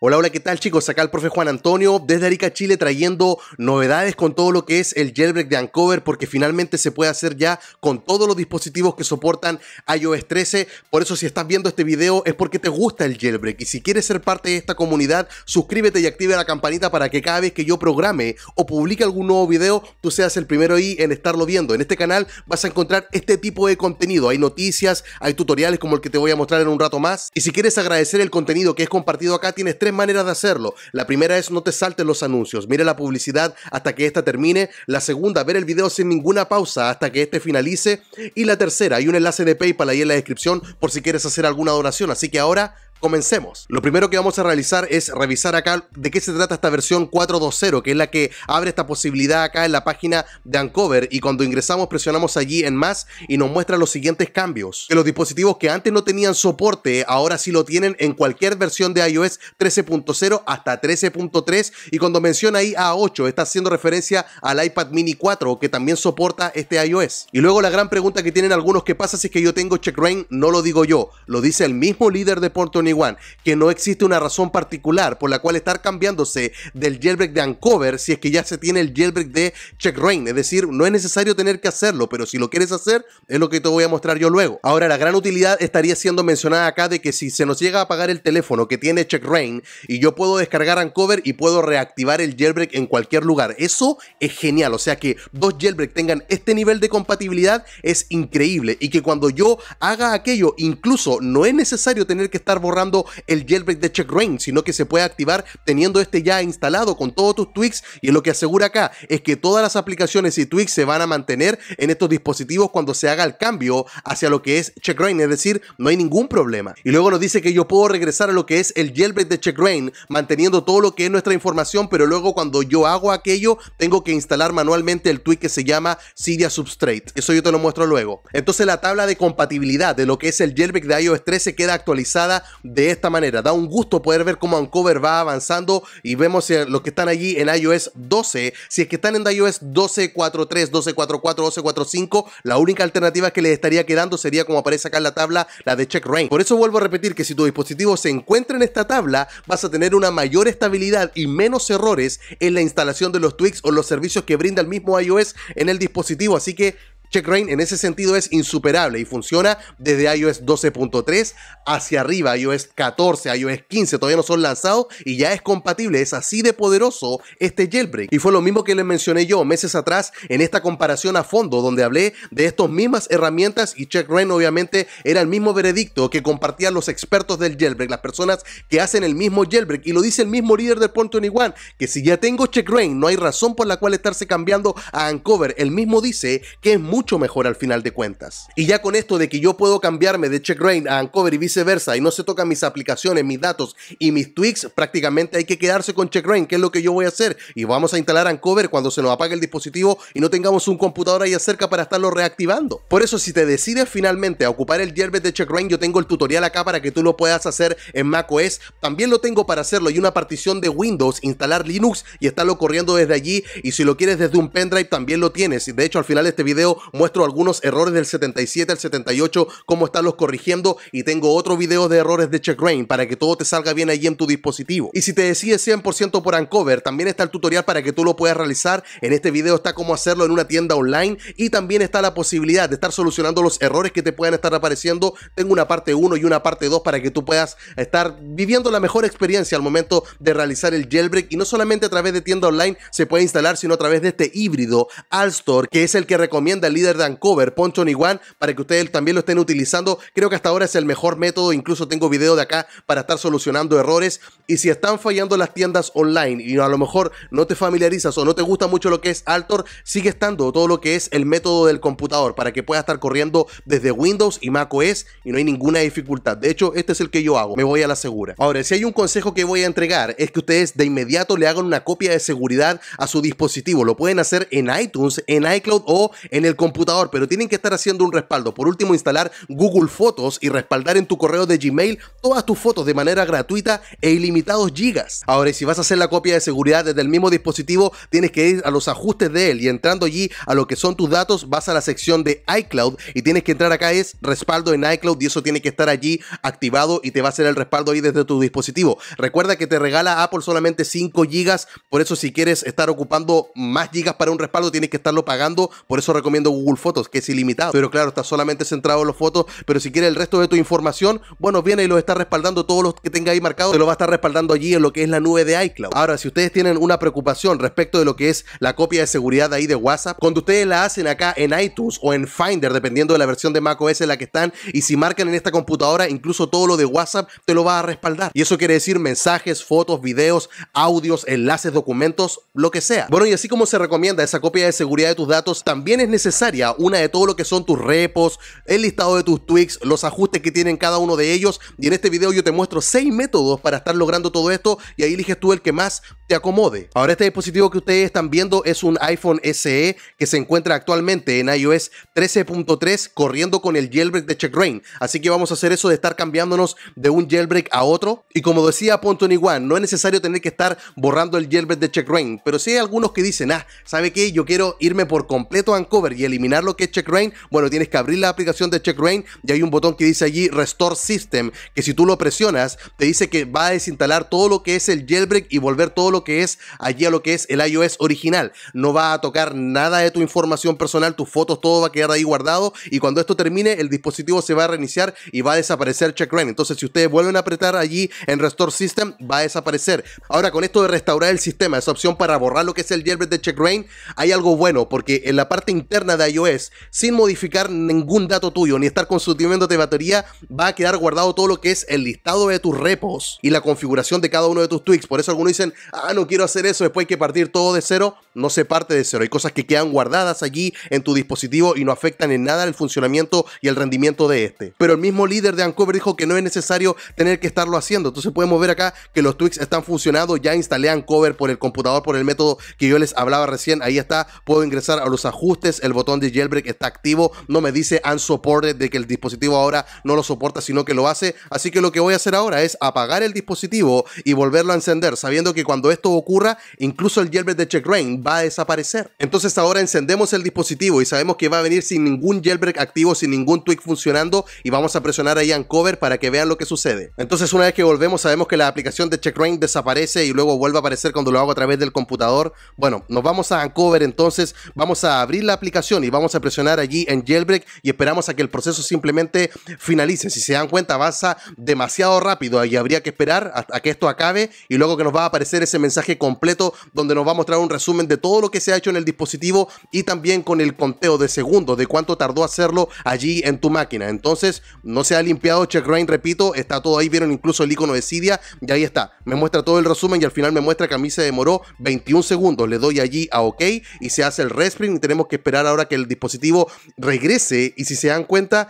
Hola, hola, ¿qué tal chicos? Acá el profe Juan Antonio desde Arica, Chile, trayendo novedades con todo lo que es el jailbreak de Ancover, porque finalmente se puede hacer ya con todos los dispositivos que soportan iOS 13. Por eso si estás viendo este video es porque te gusta el jailbreak. Y si quieres ser parte de esta comunidad, suscríbete y activa la campanita para que cada vez que yo programe o publique algún nuevo video, tú seas el primero ahí en estarlo viendo. En este canal vas a encontrar este tipo de contenido. Hay noticias, hay tutoriales como el que te voy a mostrar en un rato más. Y si quieres agradecer el contenido que es compartido acá, tienes tres maneras de hacerlo. La primera es no te salten los anuncios, mire la publicidad hasta que esta termine. La segunda, ver el video sin ninguna pausa hasta que este finalice. Y la tercera, hay un enlace de PayPal ahí en la descripción por si quieres hacer alguna donación. Así que ahora Comencemos. Lo primero que vamos a realizar es revisar acá de qué se trata esta versión 4.2.0, que es la que abre esta posibilidad acá en la página de Uncover y cuando ingresamos presionamos allí en más y nos muestra los siguientes cambios. Que los dispositivos que antes no tenían soporte, ahora sí lo tienen en cualquier versión de iOS 13.0 hasta 13.3 y cuando menciona ahí A8 está haciendo referencia al iPad mini 4 que también soporta este iOS. Y luego la gran pregunta que tienen algunos que pasa si es que yo tengo CheckRain, no lo digo yo, lo dice el mismo líder de Porto igual, que no existe una razón particular por la cual estar cambiándose del jailbreak de Uncover si es que ya se tiene el jailbreak de Check Rain. Es decir, no es necesario tener que hacerlo, pero si lo quieres hacer, es lo que te voy a mostrar yo luego. Ahora, la gran utilidad estaría siendo mencionada acá de que si se nos llega a apagar el teléfono que tiene Check Rain y yo puedo descargar Uncover y puedo reactivar el jailbreak en cualquier lugar. Eso es genial. O sea que dos jailbreak tengan este nivel de compatibilidad es increíble y que cuando yo haga aquello, incluso no es necesario tener que estar borrando el jailbreak de check rain sino que se puede activar teniendo este ya instalado con todos tus tweaks y lo que asegura acá es que todas las aplicaciones y tweaks se van a mantener en estos dispositivos cuando se haga el cambio hacia lo que es check rain es decir, no hay ningún problema. Y luego nos dice que yo puedo regresar a lo que es el jailbreak de check rain manteniendo todo lo que es nuestra información, pero luego cuando yo hago aquello, tengo que instalar manualmente el tweak que se llama Cydia Substrate. Eso yo te lo muestro luego. Entonces la tabla de compatibilidad de lo que es el jailbreak de iOS 13 queda actualizada de esta manera. Da un gusto poder ver cómo Uncover va avanzando y vemos eh, los que están allí en iOS 12. Si es que están en iOS 12.4.3, 12.4.4, 12.4.5, la única alternativa que les estaría quedando sería como aparece acá en la tabla, la de Check Rain Por eso vuelvo a repetir que si tu dispositivo se encuentra en esta tabla, vas a tener una mayor estabilidad y menos errores en la instalación de los tweaks o los servicios que brinda el mismo iOS en el dispositivo. Así que CheckRain en ese sentido es insuperable y funciona desde iOS 12.3 hacia arriba, iOS 14, iOS 15, todavía no son lanzados y ya es compatible, es así de poderoso este jailbreak. Y fue lo mismo que les mencioné yo meses atrás en esta comparación a fondo donde hablé de estas mismas herramientas y CheckRain obviamente era el mismo veredicto que compartían los expertos del jailbreak, las personas que hacen el mismo jailbreak y lo dice el mismo líder del Point One que si ya tengo CheckRain no hay razón por la cual estarse cambiando a Uncover, el mismo dice que es muy mucho mejor al final de cuentas. Y ya con esto de que yo puedo cambiarme de check rain a Uncover y viceversa y no se tocan mis aplicaciones, mis datos y mis tweaks, prácticamente hay que quedarse con check rain que es lo que yo voy a hacer. Y vamos a instalar Uncover cuando se nos apague el dispositivo y no tengamos un computador ahí cerca para estarlo reactivando. Por eso si te decides finalmente a ocupar el Jerbet de check rain yo tengo el tutorial acá para que tú lo puedas hacer en macOS. También lo tengo para hacerlo y una partición de Windows, instalar Linux y estarlo corriendo desde allí. Y si lo quieres desde un pendrive también lo tienes. De hecho al final de este video muestro algunos errores del 77 al 78, cómo los corrigiendo y tengo otro video de errores de check rain para que todo te salga bien ahí en tu dispositivo. Y si te decides 100% por Uncover, también está el tutorial para que tú lo puedas realizar. En este video está cómo hacerlo en una tienda online y también está la posibilidad de estar solucionando los errores que te puedan estar apareciendo. Tengo una parte 1 y una parte 2 para que tú puedas estar viviendo la mejor experiencia al momento de realizar el jailbreak y no solamente a través de tienda online se puede instalar, sino a través de este híbrido store que es el que recomienda el líder de Ancover, Poncho One para que ustedes también lo estén utilizando. Creo que hasta ahora es el mejor método, incluso tengo video de acá para estar solucionando errores. Y si están fallando las tiendas online y a lo mejor no te familiarizas o no te gusta mucho lo que es Altor, sigue estando todo lo que es el método del computador para que pueda estar corriendo desde Windows y Mac OS y no hay ninguna dificultad. De hecho, este es el que yo hago, me voy a la segura. Ahora, si hay un consejo que voy a entregar es que ustedes de inmediato le hagan una copia de seguridad a su dispositivo. Lo pueden hacer en iTunes, en iCloud o en el computador computador, pero tienen que estar haciendo un respaldo. Por último, instalar Google Fotos y respaldar en tu correo de Gmail todas tus fotos de manera gratuita e ilimitados gigas. Ahora, si vas a hacer la copia de seguridad desde el mismo dispositivo, tienes que ir a los ajustes de él y entrando allí a lo que son tus datos, vas a la sección de iCloud y tienes que entrar acá es respaldo en iCloud y eso tiene que estar allí activado y te va a hacer el respaldo ahí desde tu dispositivo. Recuerda que te regala Apple solamente 5 gigas, por eso si quieres estar ocupando más gigas para un respaldo, tienes que estarlo pagando, por eso recomiendo Google Fotos, que es ilimitado. Pero claro, está solamente centrado en los fotos, pero si quiere el resto de tu información, bueno, viene y lo está respaldando todos los que tenga ahí marcado, se lo va a estar respaldando allí en lo que es la nube de iCloud. Ahora, si ustedes tienen una preocupación respecto de lo que es la copia de seguridad ahí de WhatsApp, cuando ustedes la hacen acá en iTunes o en Finder, dependiendo de la versión de macOS en la que están, y si marcan en esta computadora, incluso todo lo de WhatsApp te lo va a respaldar. Y eso quiere decir mensajes, fotos, videos, audios, enlaces, documentos, lo que sea. Bueno, y así como se recomienda esa copia de seguridad de tus datos, también es necesario una de todo lo que son tus repos, el listado de tus tweaks, los ajustes que tienen cada uno de ellos. Y en este video yo te muestro 6 métodos para estar logrando todo esto y ahí eliges tú el que más te acomode. Ahora este dispositivo que ustedes están viendo es un iPhone SE que se encuentra actualmente en iOS 13.3 corriendo con el jailbreak de CheckRain. Así que vamos a hacer eso de estar cambiándonos de un jailbreak a otro. Y como decía ni one no es necesario tener que estar borrando el jailbreak de CheckRain, pero si hay algunos que dicen, ah, ¿sabe qué? Yo quiero irme por completo a Uncover y eliminar lo que es CheckRain. Bueno, tienes que abrir la aplicación de CheckRain y hay un botón que dice allí Restore System, que si tú lo presionas, te dice que va a desinstalar todo lo que es el jailbreak y volver todo lo que es allí a lo que es el iOS original. No va a tocar nada de tu información personal, tus fotos, todo va a quedar ahí guardado y cuando esto termine el dispositivo se va a reiniciar y va a desaparecer CheckRain. Entonces si ustedes vuelven a apretar allí en Restore System va a desaparecer. Ahora con esto de restaurar el sistema, esa opción para borrar lo que es el jailbreak de CheckRain, hay algo bueno porque en la parte interna de iOS, sin modificar ningún dato tuyo ni estar de batería, va a quedar guardado todo lo que es el listado de tus repos y la configuración de cada uno de tus tweaks. Por eso algunos dicen, ah, Ah, no quiero hacer eso, después hay que partir todo de cero, no se parte de cero. Hay cosas que quedan guardadas allí en tu dispositivo y no afectan en nada el funcionamiento y el rendimiento de este. Pero el mismo líder de Uncover dijo que no es necesario tener que estarlo haciendo. Entonces podemos ver acá que los tweaks están funcionando, ya instalé Uncover por el computador, por el método que yo les hablaba recién, ahí está, puedo ingresar a los ajustes, el botón de jailbreak está activo, no me dice unsupported de que el dispositivo ahora no lo soporta, sino que lo hace. Así que lo que voy a hacer ahora es apagar el dispositivo y volverlo a encender, sabiendo que cuando esto ocurra, incluso el jailbreak de CheckRain va a desaparecer. Entonces ahora encendemos el dispositivo y sabemos que va a venir sin ningún jailbreak activo, sin ningún tweak funcionando y vamos a presionar ahí cover para que vean lo que sucede. Entonces una vez que volvemos sabemos que la aplicación de CheckRain desaparece y luego vuelve a aparecer cuando lo hago a través del computador. Bueno, nos vamos a Uncover entonces, vamos a abrir la aplicación y vamos a presionar allí en jailbreak y esperamos a que el proceso simplemente finalice. Si se dan cuenta pasa demasiado rápido y habría que esperar a, que esto acabe y luego que nos va a aparecer ese mensaje mensaje completo donde nos va a mostrar un resumen de todo lo que se ha hecho en el dispositivo y también con el conteo de segundos de cuánto tardó hacerlo allí en tu máquina. Entonces, no se ha limpiado check rain repito, está todo ahí, vieron incluso el icono de Cydia y ahí está. Me muestra todo el resumen y al final me muestra que a mí se demoró 21 segundos. Le doy allí a OK y se hace el resprint y tenemos que esperar ahora que el dispositivo regrese y si se dan cuenta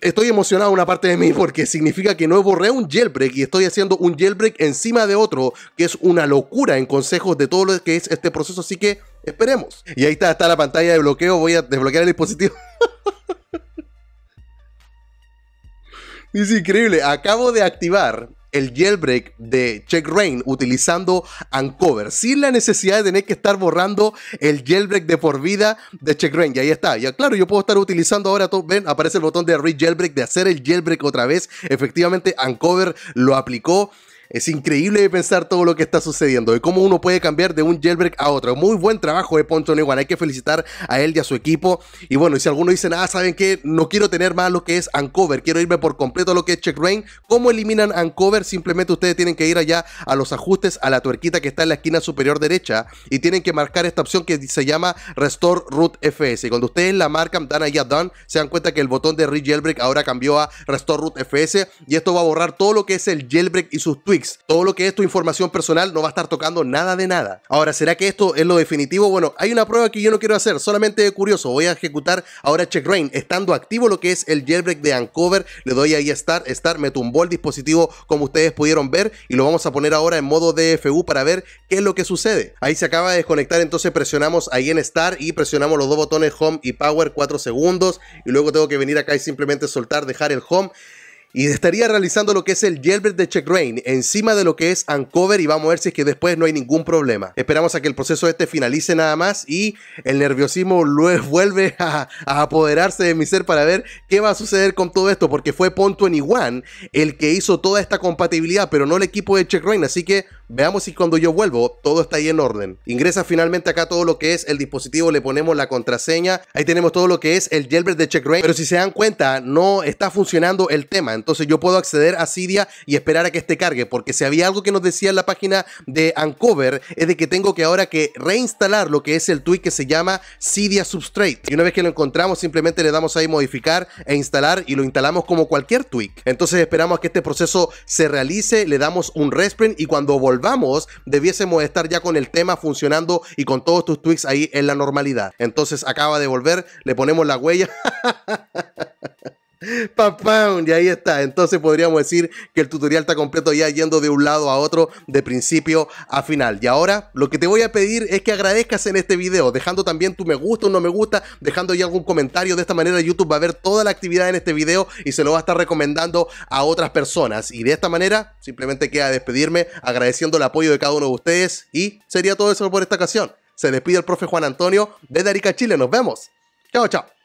estoy emocionado una parte de mí porque significa que no borré un jailbreak y estoy haciendo un jailbreak encima de otro, que es una locura en consejos de todo lo que es este proceso, así que esperemos. Y ahí está, está la pantalla de bloqueo, voy a desbloquear el dispositivo. es increíble, acabo de activar el jailbreak de Check Rain utilizando Uncover, sin la necesidad de tener que estar borrando el jailbreak de por vida de Check Rain. Y ahí está. Ya claro, yo puedo estar utilizando ahora, todo, ven, aparece el botón de re jailbreak, de hacer el jailbreak otra vez. Efectivamente, Uncover lo aplicó. Es increíble pensar todo lo que está sucediendo, Y cómo uno puede cambiar de un jailbreak a otro. Muy buen trabajo de eh, Poncho Neguan, hay que felicitar a él y a su equipo. Y bueno, y si algunos dicen, ah, ¿saben qué? No quiero tener más lo que es Uncover, quiero irme por completo a lo que es Check Rain. ¿Cómo eliminan Uncover? Simplemente ustedes tienen que ir allá a los ajustes, a la tuerquita que está en la esquina superior derecha y tienen que marcar esta opción que se llama Restore Root FS. Y cuando ustedes la marcan, dan ahí a Done, se dan cuenta que el botón de Re-Jailbreak ahora cambió a Restore Root FS y esto va a borrar todo lo que es el jailbreak y sus tweets todo lo que es tu información personal no va a estar tocando nada de nada. Ahora, ¿será que esto es lo definitivo? Bueno, hay una prueba que yo no quiero hacer, solamente curioso. Voy a ejecutar ahora Rain. estando activo lo que es el jailbreak de Uncover. Le doy ahí a Start, Start, me tumbó el dispositivo como ustedes pudieron ver y lo vamos a poner ahora en modo DFU para ver qué es lo que sucede. Ahí se acaba de desconectar, entonces presionamos ahí en Start y presionamos los dos botones Home y Power 4 segundos y luego tengo que venir acá y simplemente soltar, dejar el Home y estaría realizando lo que es el jailbreak de Rain encima de lo que es Uncover y vamos a ver si es que después no hay ningún problema. Esperamos a que el proceso este finalice nada más y el nerviosismo luego vuelve a, apoderarse de mi ser para ver qué va a suceder con todo esto porque fue Pont21 el que hizo toda esta compatibilidad pero no el equipo de Rain. así que Veamos si cuando yo vuelvo todo está ahí en orden. Ingresa finalmente acá todo lo que es el dispositivo, le ponemos la contraseña, ahí tenemos todo lo que es el jailbreak de CheckRain, pero si se dan cuenta no está funcionando el tema, entonces yo puedo acceder a Cydia y esperar a que este cargue, porque si había algo que nos decía en la página de Uncover es de que tengo que ahora que reinstalar lo que es el tweak que se llama Cydia Substrate. Y una vez que lo encontramos simplemente le damos ahí modificar e instalar y lo instalamos como cualquier tweak. Entonces esperamos a que este proceso se realice, le damos un resprint y cuando volvamos volvamos, debiésemos estar ya con el tema funcionando y con todos tus tweaks ahí en la normalidad. Entonces acaba de volver, le ponemos la huella. Papá, y ahí está. Entonces podríamos decir que el tutorial está completo ya yendo de un lado a otro, de principio a final. Y ahora lo que te voy a pedir es que agradezcas en este video, dejando también tu me gusta o no me gusta, dejando ya algún comentario. De esta manera YouTube va a ver toda la actividad en este video y se lo va a estar recomendando a otras personas. Y de esta manera simplemente queda despedirme agradeciendo el apoyo de cada uno de ustedes. Y sería todo eso por esta ocasión. Se despide el profe Juan Antonio de Arica, Chile. Nos vemos. Chao, chao.